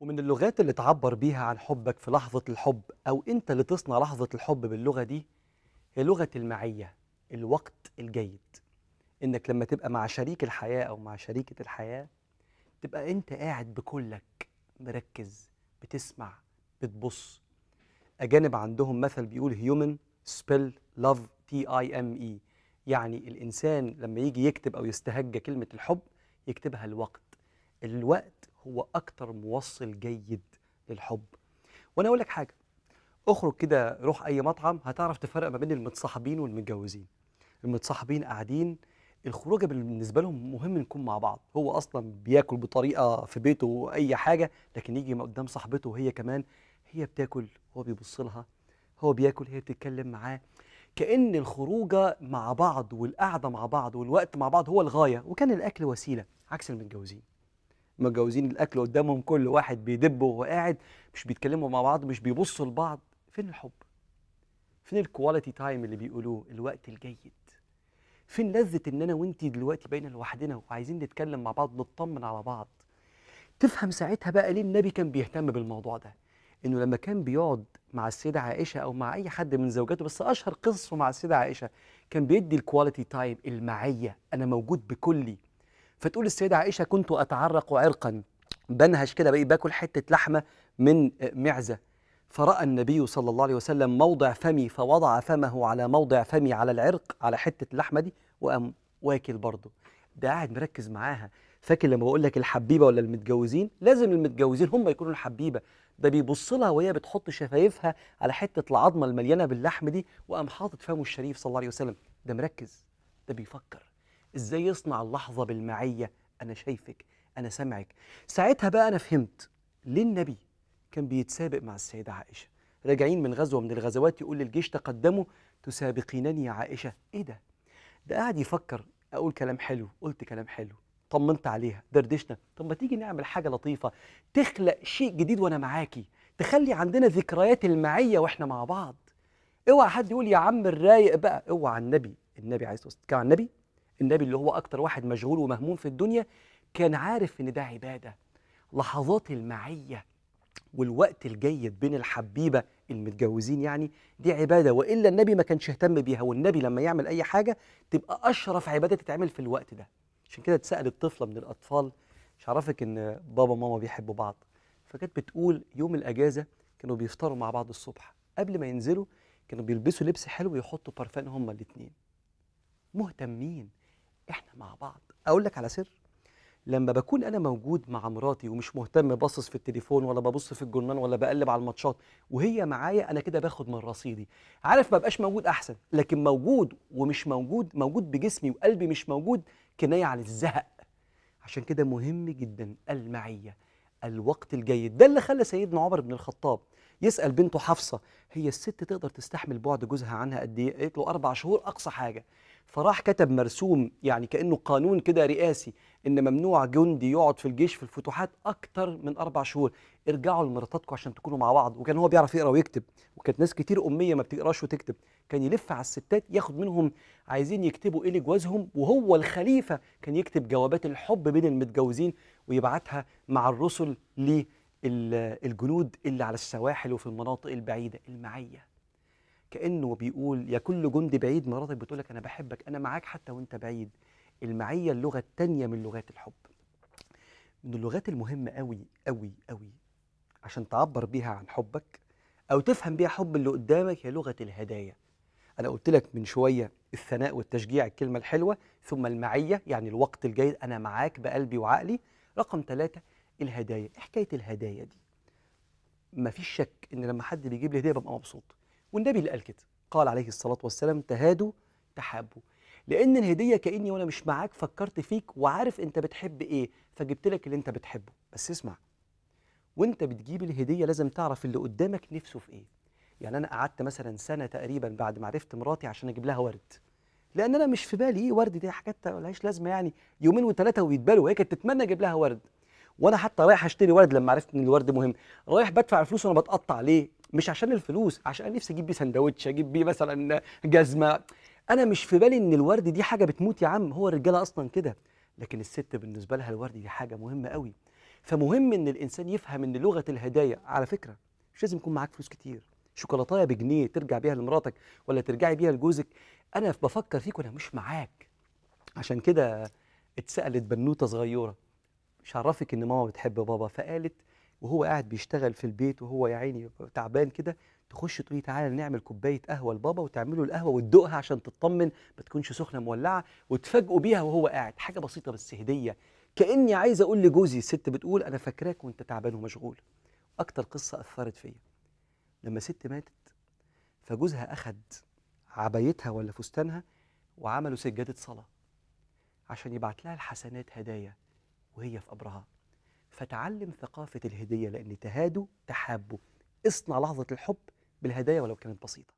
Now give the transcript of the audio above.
ومن اللغات اللي تعبر بيها عن حبك في لحظة الحب أو أنت اللي تصنع لحظة الحب باللغة دي هي لغة المعية الوقت الجيد إنك لما تبقى مع شريك الحياة أو مع شريكة الحياة تبقى أنت قاعد بكلك مركز بتسمع بتبص أجانب عندهم مثل بيقول human spell love تي اي ام اي يعني الإنسان لما يجي يكتب أو يستهجى كلمة الحب يكتبها الوقت الوقت هو اكتر موصل جيد للحب وانا اقول لك حاجه اخرج كده روح اي مطعم هتعرف تفرق ما بين المتصاحبين والمتجوزين المتصاحبين قاعدين الخروجة بالنسبه لهم مهم نكون مع بعض هو اصلا بياكل بطريقه في بيته اي حاجه لكن يجي قدام صاحبته وهي كمان هي بتاكل هو بيبص لها هو بياكل هي بتتكلم معاه كأن الخروجة مع بعض والقعدة مع بعض والوقت مع بعض هو الغاية وكان الأكل وسيلة عكس المتجوزين مجوزين الاكل قدامهم كل واحد بيدب وهو قاعد مش بيتكلموا مع بعض مش بيبصوا لبعض فين الحب فين الكواليتي تايم اللي بيقولوه الوقت الجيد فين لذة ان انا وانت دلوقتي بين لوحدنا وعايزين نتكلم مع بعض نطمن على بعض تفهم ساعتها بقى ليه النبي كان بيهتم بالموضوع ده انه لما كان بيقعد مع السيده عائشه او مع اي حد من زوجاته بس اشهر قصه مع السيده عائشه كان بيدي الكواليتي تايم المعيه انا موجود بكلي فتقول السيدة عائشة كنت أتعرق عرقا بنهش كده بقيت باكل حتة لحمة من معزة فرأى النبي صلى الله عليه وسلم موضع فمي فوضع فمه على موضع فمي على العرق على حتة اللحمة دي وقام واكل برضه ده قاعد مركز معاها فاكر لما بقول لك الحبيبه ولا المتجوزين لازم المتجوزين هم يكونوا الحبيبه ده بيبص لها وهي بتحط شفايفها على حته العظمه المليانه باللحم دي وقام حاطط فمه الشريف صلى الله عليه وسلم ده مركز ده بيفكر ازاي يصنع اللحظه بالمعيه انا شايفك انا سامعك ساعتها بقى انا فهمت ليه النبي كان بيتسابق مع السيده عائشه راجعين من غزوه من الغزوات يقول للجيش تقدموا تسابقينني يا عائشه ايه ده ده قاعد يفكر اقول كلام حلو قلت كلام حلو طمنت عليها دردشنا طب ما تيجي نعمل حاجه لطيفه تخلق شيء جديد وانا معاكي تخلي عندنا ذكريات المعيه واحنا مع بعض اوعى حد يقول يا عم الرايق بقى اوعى النبي النبي عايز تتكلم على النبي النبي اللي هو أكتر واحد مشغول ومهموم في الدنيا كان عارف إن ده عبادة لحظات المعية والوقت الجيد بين الحبيبة المتجوزين يعني دي عبادة وإلا النبي ما كانش اهتم بيها والنبي لما يعمل أي حاجة تبقى أشرف عبادة تتعمل في الوقت ده عشان كده اتسألت طفلة من الأطفال مش عرفك إن بابا وماما بيحبوا بعض فكانت بتقول يوم الأجازة كانوا بيفطروا مع بعض الصبح قبل ما ينزلوا كانوا بيلبسوا لبس حلو ويحطوا بارفان هما الاتنين مهتمين احنا مع بعض اقول لك على سر لما بكون انا موجود مع مراتي ومش مهتم باصص في التليفون ولا ببص في الجرنان ولا بقلب على الماتشات وهي معايا انا كده باخد من رصيدي عارف ما بقاش موجود احسن لكن موجود ومش موجود موجود بجسمي وقلبي مش موجود كنايه عن الزهق عشان كده مهم جدا المعيه الوقت الجيد ده اللي خلى سيدنا عمر بن الخطاب يسال بنته حفصه هي الست تقدر تستحمل بعد جوزها عنها قد ايه قالت له اربع شهور اقصى حاجه فراح كتب مرسوم يعني كأنه قانون كده رئاسي إن ممنوع جندي يقعد في الجيش في الفتوحات أكتر من أربع شهور ارجعوا لمراتاتكم عشان تكونوا مع بعض وكان هو بيعرف يقرا ويكتب وكانت ناس كتير أمية ما بتقراش وتكتب كان يلف على الستات ياخد منهم عايزين يكتبوا إيه لجوازهم وهو الخليفة كان يكتب جوابات الحب بين المتجوزين ويبعتها مع الرسل للجنود اللي على السواحل وفي المناطق البعيدة المعية كانه بيقول يا كل جندي بعيد مراتك بتقول لك انا بحبك انا معاك حتى وانت بعيد المعيه اللغه الثانيه من لغات الحب من اللغات المهمه قوي قوي قوي عشان تعبر بيها عن حبك او تفهم بيها حب اللي قدامك هي لغه الهدايا انا قلت لك من شويه الثناء والتشجيع الكلمه الحلوه ثم المعيه يعني الوقت الجيد انا معاك بقلبي وعقلي رقم ثلاثة الهدايا ايه حكايه الهدايا دي مفيش شك ان لما حد بيجيب لي هديه ببقى مبسوط والنبي اللي قال كده قال عليه الصلاة والسلام تهادوا تحابوا لأن الهدية كأني وأنا مش معاك فكرت فيك وعارف أنت بتحب إيه فجبت لك اللي أنت بتحبه بس اسمع وأنت بتجيب الهدية لازم تعرف اللي قدامك نفسه في إيه يعني أنا قعدت مثلا سنة تقريبا بعد ما عرفت مراتي عشان أجيب لها ورد لأن أنا مش في بالي إيه ورد دي حاجات ملهاش لازمة يعني يومين وثلاثة ويتبالوا وهي كانت تتمنى أجيب لها ورد وانا حتى رايح اشتري ورد لما عرفت ان الورد مهم رايح بدفع الفلوس وانا بتقطع ليه مش عشان الفلوس عشان نفسي اجيب بيه سندوتش اجيب بيه مثلا جزمه انا مش في بالي ان الورد دي حاجه بتموت يا عم هو الرجاله اصلا كده لكن الست بالنسبه لها الورد دي حاجه مهمه قوي فمهم ان الانسان يفهم ان لغه الهدايا على فكره مش لازم يكون معاك فلوس كتير شوكولاتايه بجنيه ترجع بيها لمراتك ولا ترجعي بيها لجوزك انا بفكر فيك وانا مش معاك عشان كده اتسالت بنوته صغيره مش عرفك ان ماما بتحب بابا فقالت وهو قاعد بيشتغل في البيت وهو يا عيني تعبان كده تخش تقولي تعالى نعمل كوبايه قهوه لبابا وتعملوا القهوه وتدوقها عشان تطمن ما تكونش سخنه مولعه وتفاجئوا بيها وهو قاعد حاجه بسيطه بس هديه كاني عايز اقول لجوزي الست بتقول انا فاكراك وانت تعبان ومشغول اكتر قصه اثرت فيا لما ست ماتت فجوزها اخد عبايتها ولا فستانها وعملوا سجاده صلاه عشان يبعت لها الحسنات هدايا وهي في قبرها فتعلم ثقافة الهدية لأن تهادوا تحابوا اصنع لحظة الحب بالهدايا ولو كانت بسيطة